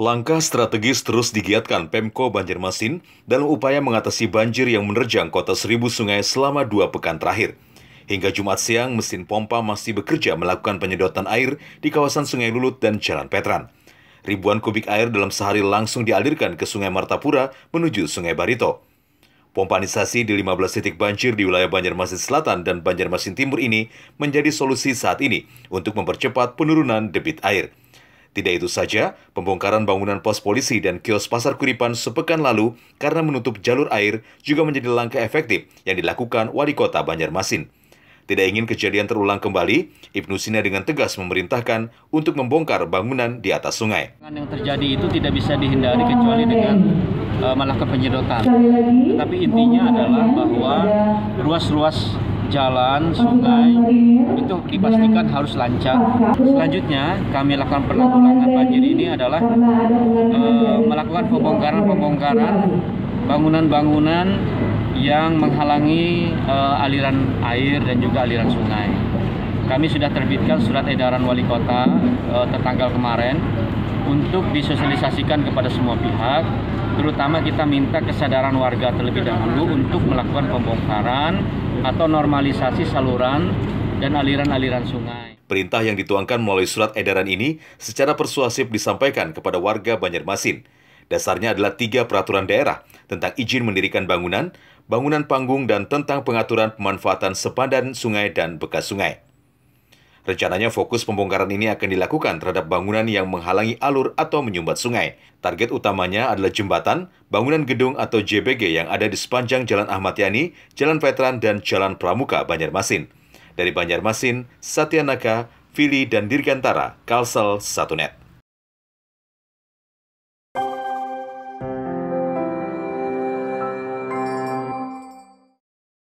Langkah strategis terus digiatkan Pemko Banjarmasin dalam upaya mengatasi banjir yang menerjang kota seribu sungai selama dua pekan terakhir. Hingga Jumat siang, mesin pompa masih bekerja melakukan penyedotan air di kawasan Sungai Lulut dan Jalan Petran. Ribuan kubik air dalam sehari langsung dialirkan ke Sungai Martapura menuju Sungai Barito. Pompanisasi di 15 titik banjir di wilayah Banjarmasin Selatan dan Banjarmasin Timur ini menjadi solusi saat ini untuk mempercepat penurunan debit air. Tidak itu saja, pembongkaran bangunan pos polisi dan kios pasar Kuripan sepekan lalu karena menutup jalur air juga menjadi langkah efektif yang dilakukan wali kota Banjarmasin. Tidak ingin kejadian terulang kembali, Ibnu Sina dengan tegas memerintahkan untuk membongkar bangunan di atas sungai. Yang terjadi itu tidak bisa dihindari kecuali dengan uh, malah kepenyedotan. Tetapi intinya adalah bahwa ruas-ruas jalan, sungai itu dipastikan harus lancar. Selanjutnya kami lakukan penanggulangan banjir ini adalah eh, melakukan pembongkaran-pembongkaran bangunan-bangunan yang menghalangi eh, aliran air dan juga aliran sungai. Kami sudah terbitkan surat edaran wali kota eh, tertanggal kemarin untuk disosialisasikan kepada semua pihak, terutama kita minta kesadaran warga terlebih dahulu untuk melakukan pembongkaran atau normalisasi saluran dan aliran-aliran sungai. Perintah yang dituangkan melalui surat edaran ini secara persuasif disampaikan kepada warga Banjarmasin. Dasarnya adalah tiga peraturan daerah tentang izin mendirikan bangunan, bangunan panggung, dan tentang pengaturan pemanfaatan sepadan sungai dan bekas sungai. Rencananya fokus pembongkaran ini akan dilakukan terhadap bangunan yang menghalangi alur atau menyumbat sungai. Target utamanya adalah jembatan, bangunan gedung atau JBG yang ada di sepanjang Jalan Ahmad Yani, Jalan Veteran, dan Jalan Pramuka, Banjarmasin. Dari Banjarmasin, Satyanaka, Fili dan Dirgantara, Kalsel, Satunet.